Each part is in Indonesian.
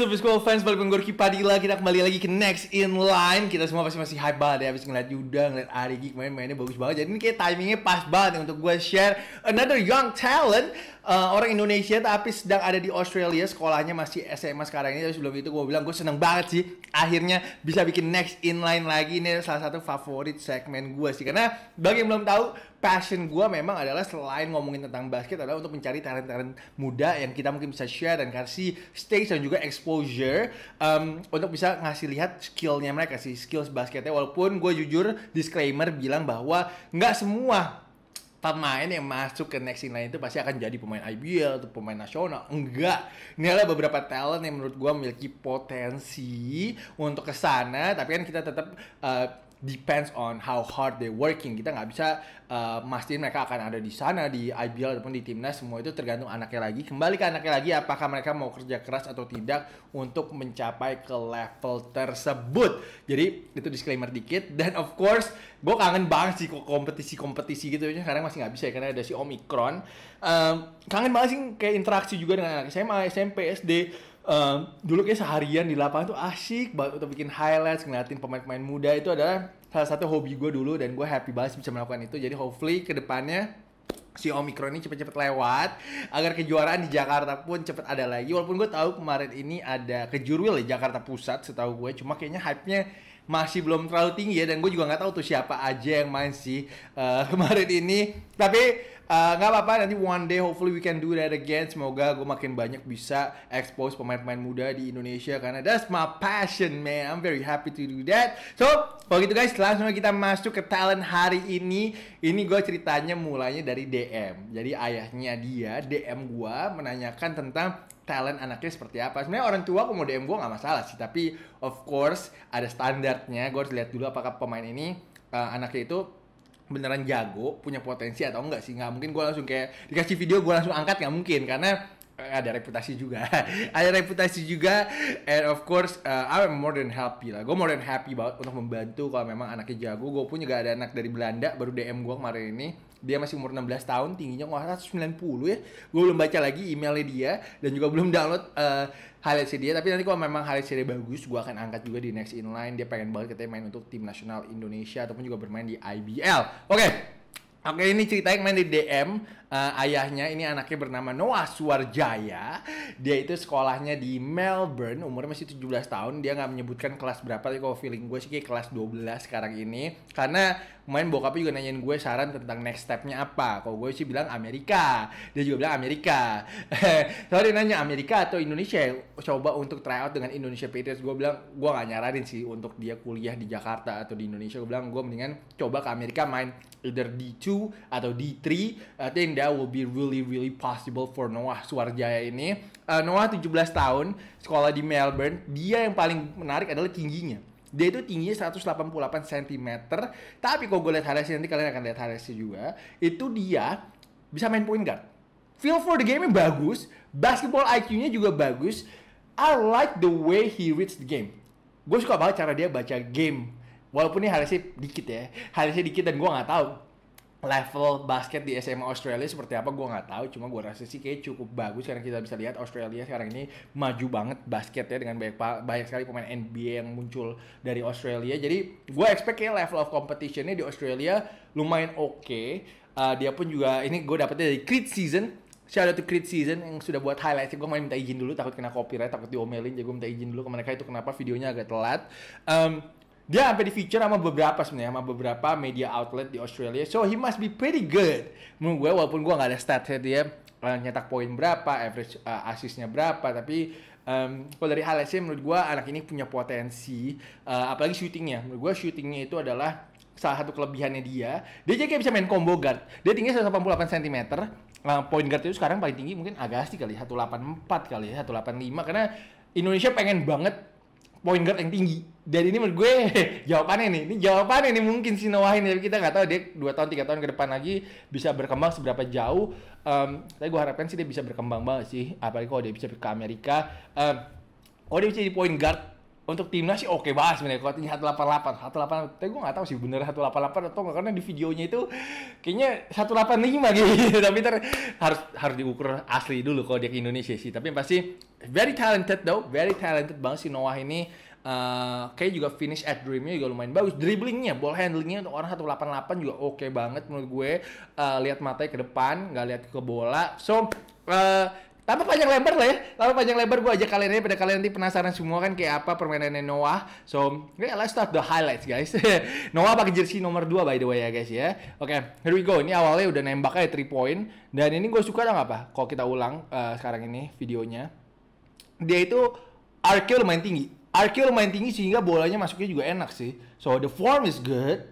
Super School fans, balik Gorky Padilla Kita kembali lagi ke Next In Line Kita semua pasti masih hype banget ya Abis ngeliat Yuda, ngeliat Arigi Kemarin mainnya bagus banget Jadi ini kayak timingnya pas banget Untuk gue share another young talent uh, orang Indonesia tapi sedang ada di Australia sekolahnya masih SMA sekarang ini tapi sebelum itu gue bilang gue seneng banget sih akhirnya bisa bikin next inline lagi ini salah satu favorit segmen gue sih karena bagi yang belum tahu passion gue memang adalah selain ngomongin tentang basket adalah untuk mencari talent-talent muda yang kita mungkin bisa share dan kasih stage dan juga exposure um, untuk bisa ngasih lihat skillnya mereka sih skills basketnya walaupun gue jujur disclaimer bilang bahwa nggak semua pemain yang masuk ke next in line itu pasti akan jadi pemain IBL atau pemain nasional. Enggak. Ini adalah beberapa talent yang menurut gue memiliki potensi untuk ke sana, tapi kan kita tetap uh, depends on how hard they working. Kita nggak bisa uh, mastiin mereka akan ada di sana di IBL ataupun di timnas. Semua itu tergantung anaknya lagi. Kembali ke anaknya lagi, apakah mereka mau kerja keras atau tidak untuk mencapai ke level tersebut. Jadi itu disclaimer dikit. Dan of course, gue kangen banget sih kompetisi-kompetisi gitu. Sekarang masih nggak bisa ya karena ada si Omicron. Um, kangen banget sih kayak interaksi juga dengan anak SMA, SMP, SD uh, dulu kayak seharian di lapangan tuh asyik banget untuk bikin highlights ngeliatin pemain-pemain muda itu adalah salah satu hobi gue dulu dan gue happy banget bisa melakukan itu jadi hopefully kedepannya si Omikron ini cepet-cepet lewat agar kejuaraan di Jakarta pun cepet ada lagi walaupun gue tahu kemarin ini ada kejurwil di Jakarta Pusat setahu gue cuma kayaknya hype-nya masih belum terlalu tinggi ya dan gue juga nggak tahu tuh siapa aja yang main sih uh, kemarin ini tapi Eh, nggak uh, apa-apa nanti one day hopefully we can do that again. Semoga gue makin banyak bisa expose pemain-pemain muda di Indonesia karena that's my passion man. I'm very happy to do that. So kalau gitu guys langsung kita masuk ke talent hari ini. Ini gue ceritanya mulainya dari DM. Jadi ayahnya dia DM gue menanyakan tentang talent anaknya seperti apa. Sebenarnya orang tua aku mau DM gue nggak masalah sih, tapi of course ada standarnya. Gue harus lihat dulu apakah pemain ini uh, anaknya itu beneran jago punya potensi atau enggak sih nggak mungkin gue langsung kayak dikasih video gue langsung angkat nggak mungkin karena eh, ada reputasi juga ada reputasi juga and of course uh, I'm more than happy lah gue more than happy banget untuk membantu kalau memang anaknya jago gue pun juga ada anak dari Belanda baru DM gue kemarin ini dia masih umur 16 tahun tingginya nggak 190 ya gue belum baca lagi emailnya dia dan juga belum download uh, eh, highlight dia tapi nanti kalau memang highlight dia bagus gue akan angkat juga di next inline dia pengen banget katanya main untuk tim nasional Indonesia ataupun juga bermain di IBL oke okay. Oke ini ceritanya main di DM uh, eh, ayahnya ini anaknya bernama Noah Suarjaya dia itu sekolahnya di Melbourne umurnya masih 17 tahun dia nggak menyebutkan kelas berapa tapi kalau feeling gue sih kayak kelas 12 sekarang ini karena main bokapnya juga nanyain gue saran tentang next stepnya apa kalau gue sih bilang Amerika dia juga bilang Amerika sorry nanya Amerika atau Indonesia coba untuk try out dengan Indonesia Patriots gue bilang gue gak nyaranin sih untuk dia kuliah di Jakarta atau di Indonesia gue bilang gue mendingan coba ke Amerika main either d 2 atau D3 I think that will be really really possible for Noah Suarjaya ini uh, Noah 17 tahun sekolah di Melbourne dia yang paling menarik adalah tingginya dia itu tingginya 188 cm tapi kalau gue lihat Haresi nanti kalian akan lihat Haresi juga itu dia bisa main point guard feel for the game-nya bagus basketball IQ-nya juga bagus I like the way he reads the game gue suka banget cara dia baca game walaupun ini harusnya dikit ya harusnya dikit dan gue nggak tahu level basket di SMA Australia seperti apa gue nggak tahu cuma gue rasa sih kayak cukup bagus karena kita bisa lihat Australia sekarang ini maju banget basketnya dengan banyak banyak sekali pemain NBA yang muncul dari Australia jadi gue expect kayak level of competitionnya di Australia lumayan oke okay. uh, dia pun juga ini gue dapetnya dari crit Season Shout out to Creed Season yang sudah buat highlight. Gue mau minta izin dulu, takut kena copyright, takut diomelin. Jadi gue minta izin dulu ke mereka itu kenapa videonya agak telat. Um, dia sampai di feature sama beberapa sebenarnya sama beberapa media outlet di Australia so he must be pretty good menurut gue walaupun gue nggak ada statsnya dia eh, nyetak poin berapa average uh, assistnya berapa tapi um, kalau dari sih menurut gue anak ini punya potensi uh, apalagi shootingnya menurut gue shootingnya itu adalah salah satu kelebihannya dia dia jadi kayak bisa main combo guard dia tinggi 188 cm uh, point guard itu sekarang paling tinggi mungkin agak sih kali 184 kali ya 185 ya, karena Indonesia pengen banget point guard yang tinggi. Dan ini menurut gue jawabannya nih, ini jawabannya nih mungkin si Noah ini kita nggak tahu dia dua tahun tiga tahun ke depan lagi bisa berkembang seberapa jauh. Um, tapi gue harapkan sih dia bisa berkembang banget sih, apalagi kalau dia bisa ke Amerika. Um, kalau dia bisa jadi point guard untuk timnas sih oke banget sebenarnya delapan 188 188 tapi gue nggak tahu sih bener 188 atau nggak karena di videonya itu kayaknya 185 gitu tapi ter harus harus diukur asli dulu kalau dia ke Indonesia sih tapi yang pasti very talented though very talented banget si Noah ini uh, kayak juga finish at dreamnya juga lumayan bagus dribblingnya ball handlingnya untuk orang 188 juga oke okay banget menurut gue uh, lihat matanya ke depan nggak lihat ke bola so uh, tanpa panjang lebar lah ya tanpa panjang lebar gue ajak kalian ini pada kalian nanti penasaran semua kan kayak apa permainannya Noah so yeah, let's start the highlights guys Noah pakai jersey nomor 2 by the way ya guys ya oke okay, here we go ini awalnya udah nembak aja 3 point dan ini gue suka dong apa kalau kita ulang uh, sekarang ini videonya dia itu RQ lumayan tinggi RQ lumayan tinggi sehingga bolanya masuknya juga enak sih so the form is good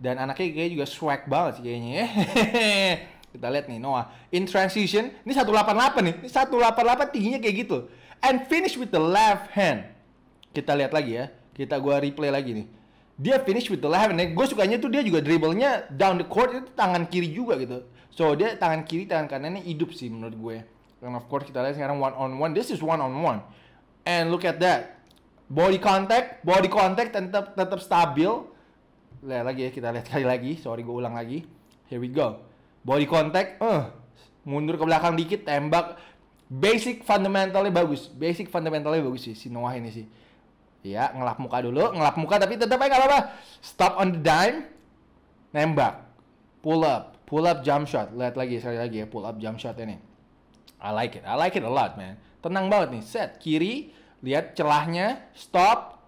dan anaknya kayaknya juga swag banget sih kayaknya ya Kita lihat nih Noah. In transition, ini 188 nih. Ini 188 tingginya kayak gitu. And finish with the left hand. Kita lihat lagi ya. Kita gua replay lagi nih. Dia finish with the left hand. Gue sukanya tuh dia juga dribblenya down the court itu tangan kiri juga gitu. So dia tangan kiri tangan kanannya hidup sih menurut gue. and of course kita lihat sekarang one on one. This is one on one. And look at that. Body contact, body contact tetap tetap stabil. Lihat lagi ya, kita lihat sekali lagi. Sorry gue ulang lagi. Here we go body contact, eh uh, mundur ke belakang dikit, tembak. Basic fundamentalnya bagus. Basic fundamentalnya bagus sih si Noah ini sih. Ya, ngelap muka dulu, ngelap muka tapi tetap aja apa-apa. Stop on the dime, nembak, pull up, pull up jump shot. Lihat lagi sekali lagi ya pull up jump shot ini. I like it, I like it a lot man. Tenang banget nih, set kiri, lihat celahnya, stop,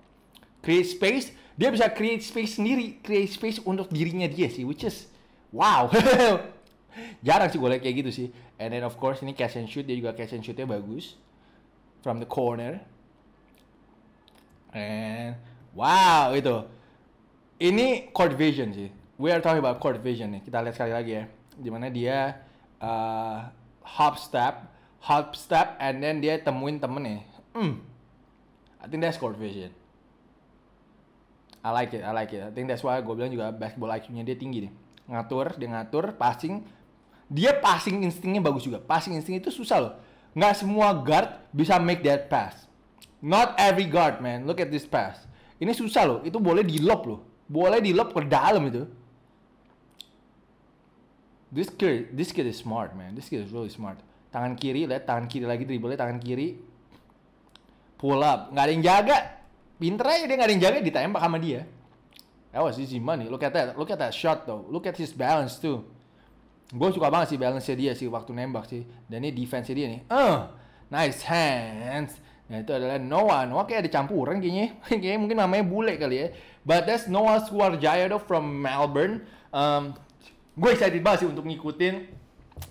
create space. Dia bisa create space sendiri, create space untuk dirinya dia sih, which is wow. jarang sih gue liat kayak gitu sih and then of course ini catch and shoot dia juga catch and shootnya bagus from the corner and wow itu ini court vision sih we are talking about court vision nih kita lihat sekali lagi ya mana dia uh, hop step hop step and then dia temuin temen nih hmm I think that's court vision I like it, I like it. I think that's why gue bilang juga basketball IQ-nya dia tinggi nih. Ngatur, dia ngatur, passing, dia passing instingnya bagus juga. Passing insting itu susah loh. Nggak semua guard bisa make that pass. Not every guard, man. Look at this pass. Ini susah loh. Itu boleh di lob loh. Boleh di lob ke dalam itu. This kid, this kid is smart, man. This kid is really smart. Tangan kiri, lihat tangan kiri lagi dribble tangan kiri. Pull up, nggak ada yang jaga. Pinter aja dia nggak ada yang jaga ditembak sama dia. That was easy money. Look at that. Look at that shot though. Look at his balance too gue suka banget sih balance-nya dia sih waktu nembak sih dan ini defense-nya dia nih uh, nice hands Nah itu adalah Noah. Noah kayak ada campuran kayaknya. kayaknya mungkin namanya bule kali ya. But that's Noah Suarjayado from Melbourne. Um, gue excited banget sih untuk ngikutin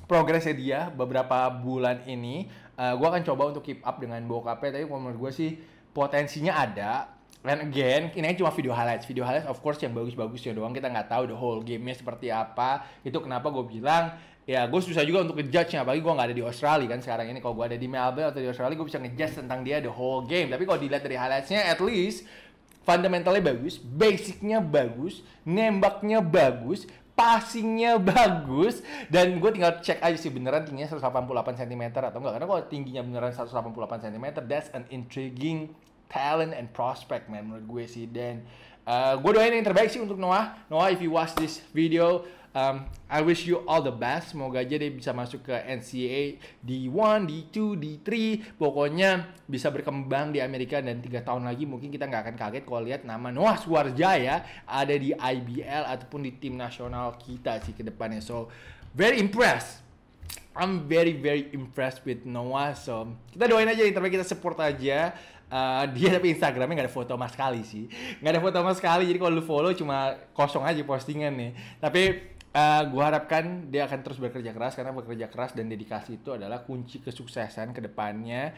progresnya dia beberapa bulan ini. Uh, gue akan coba untuk keep up dengan bokapnya. Tapi menurut gue sih potensinya ada. And again, ini kan cuma video highlights. Video highlights of course yang bagus-bagusnya doang. Kita nggak tahu the whole gamenya seperti apa. Itu kenapa gue bilang, ya gue susah juga untuk ngejudge-nya. Apalagi gue nggak ada di Australia kan sekarang ini. Kalau gue ada di Melbourne atau di Australia, gue bisa ngejudge tentang dia the whole game. Tapi kalau dilihat dari highlights-nya, at least fundamentalnya bagus, basicnya bagus, nembaknya bagus, passingnya bagus dan gue tinggal cek aja sih beneran tingginya 188 cm atau enggak karena kalau tingginya beneran 188 cm that's an intriguing talent and prospect man menurut gue sih dan uh, gue doain yang terbaik sih untuk Noah Noah if you watch this video um, I wish you all the best semoga aja dia bisa masuk ke NCAA D1 D2 D3 pokoknya bisa berkembang di Amerika dan tiga tahun lagi mungkin kita nggak akan kaget kalau lihat nama Noah Suwarjaya ada di IBL ataupun di tim nasional kita sih ke depannya so very impressed I'm very very impressed with Noah so kita doain aja yang terbaik kita support aja uh, dia tapi Instagramnya nggak ada foto mas sekali sih nggak ada foto mas sekali jadi kalau lu follow cuma kosong aja postingan nih tapi uh, eh, gue harapkan dia akan terus bekerja keras karena bekerja keras dan dedikasi itu adalah kunci kesuksesan kedepannya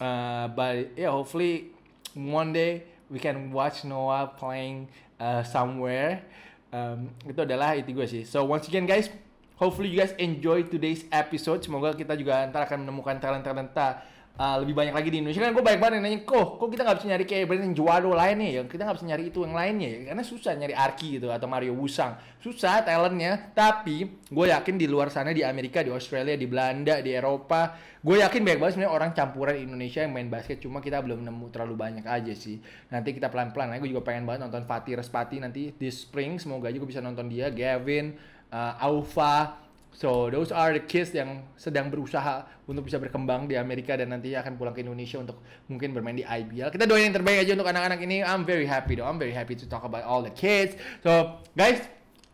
uh, eh, but yeah hopefully one day we can watch Noah playing uh, somewhere um, itu adalah itu gue sih so once again guys Hopefully you guys enjoy today's episode. Semoga kita juga ntar akan menemukan talent-talenta uh, lebih banyak lagi di Indonesia kan gue banyak banget yang nanya kok kok kita nggak bisa nyari kayak brand yang Juado lainnya ya kita nggak bisa nyari itu yang lainnya ya karena susah nyari Arki gitu atau Mario Wusang susah talentnya tapi gue yakin di luar sana di Amerika di Australia di Belanda di Eropa gue yakin banyak banget sebenarnya orang campuran Indonesia yang main basket cuma kita belum nemu terlalu banyak aja sih nanti kita pelan pelan nah, aja gue juga pengen banget nonton Fatih Respati nanti di spring semoga aja gue bisa nonton dia Gavin uh, ah, Alpha So those are the kids yang sedang berusaha untuk bisa berkembang di Amerika dan nantinya akan pulang ke Indonesia untuk mungkin bermain di IBL. Kita doain yang terbaik aja untuk anak-anak ini. I'm very happy though. I'm very happy to talk about all the kids. So guys,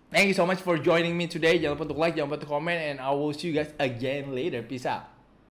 thank you so much for joining me today. Jangan lupa untuk like, jangan lupa untuk comment, and I will see you guys again later. Peace out.